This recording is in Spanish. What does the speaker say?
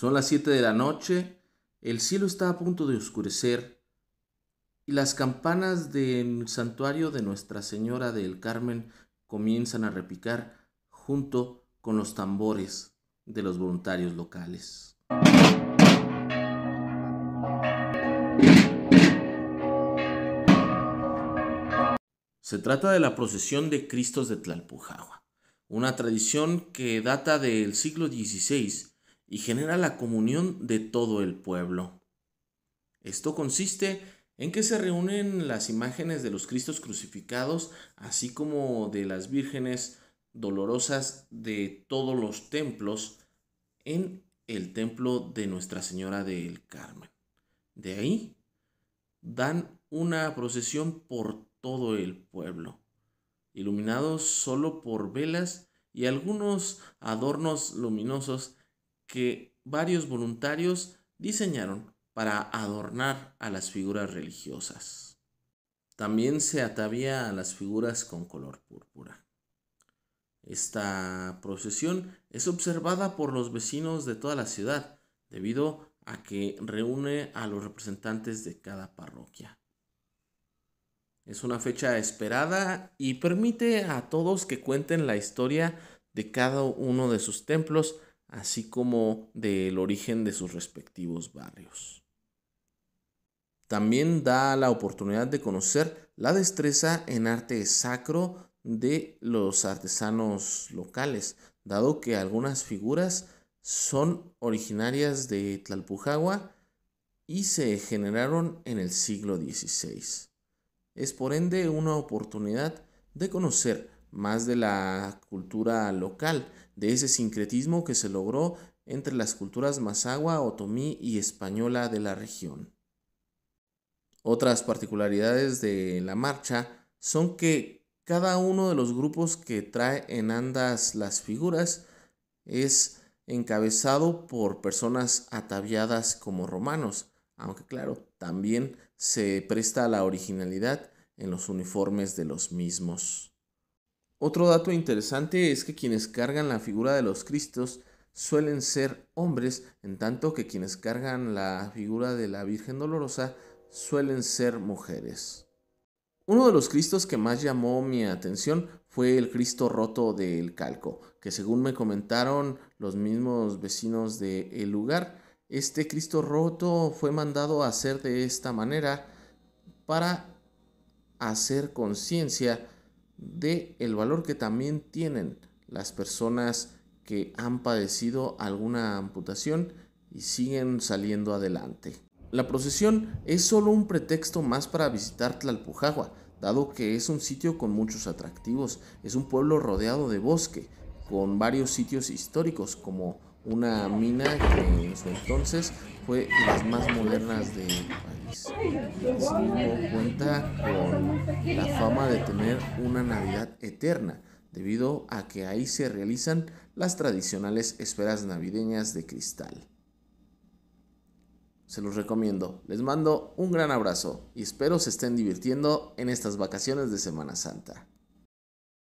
Son las 7 de la noche, el cielo está a punto de oscurecer y las campanas del santuario de Nuestra Señora del Carmen comienzan a repicar junto con los tambores de los voluntarios locales. Se trata de la procesión de Cristos de Tlalpujagua, una tradición que data del siglo XVI y genera la comunión de todo el pueblo. Esto consiste en que se reúnen las imágenes de los Cristos crucificados, así como de las vírgenes dolorosas de todos los templos, en el templo de Nuestra Señora del Carmen. De ahí dan una procesión por todo el pueblo, iluminados solo por velas y algunos adornos luminosos que varios voluntarios diseñaron para adornar a las figuras religiosas. También se atavía a las figuras con color púrpura. Esta procesión es observada por los vecinos de toda la ciudad, debido a que reúne a los representantes de cada parroquia. Es una fecha esperada y permite a todos que cuenten la historia de cada uno de sus templos así como del origen de sus respectivos barrios. También da la oportunidad de conocer la destreza en arte sacro de los artesanos locales, dado que algunas figuras son originarias de Tlalpujagua y se generaron en el siglo XVI. Es por ende una oportunidad de conocer más de la cultura local, de ese sincretismo que se logró entre las culturas mazagua, otomí y española de la región. Otras particularidades de la marcha son que cada uno de los grupos que trae en andas las figuras es encabezado por personas ataviadas como romanos, aunque claro, también se presta la originalidad en los uniformes de los mismos. Otro dato interesante es que quienes cargan la figura de los Cristos suelen ser hombres, en tanto que quienes cargan la figura de la Virgen Dolorosa suelen ser mujeres. Uno de los Cristos que más llamó mi atención fue el Cristo roto del Calco, que según me comentaron los mismos vecinos del el lugar, este Cristo roto fue mandado a hacer de esta manera para hacer conciencia de el valor que también tienen las personas que han padecido alguna amputación y siguen saliendo adelante. La procesión es solo un pretexto más para visitar Tlalpujagua, dado que es un sitio con muchos atractivos, es un pueblo rodeado de bosque, con varios sitios históricos como una mina que en su entonces fue de las más modernas de pues, cuenta con la fama de tener una Navidad eterna, debido a que ahí se realizan las tradicionales esferas navideñas de cristal. Se los recomiendo, les mando un gran abrazo y espero se estén divirtiendo en estas vacaciones de Semana Santa.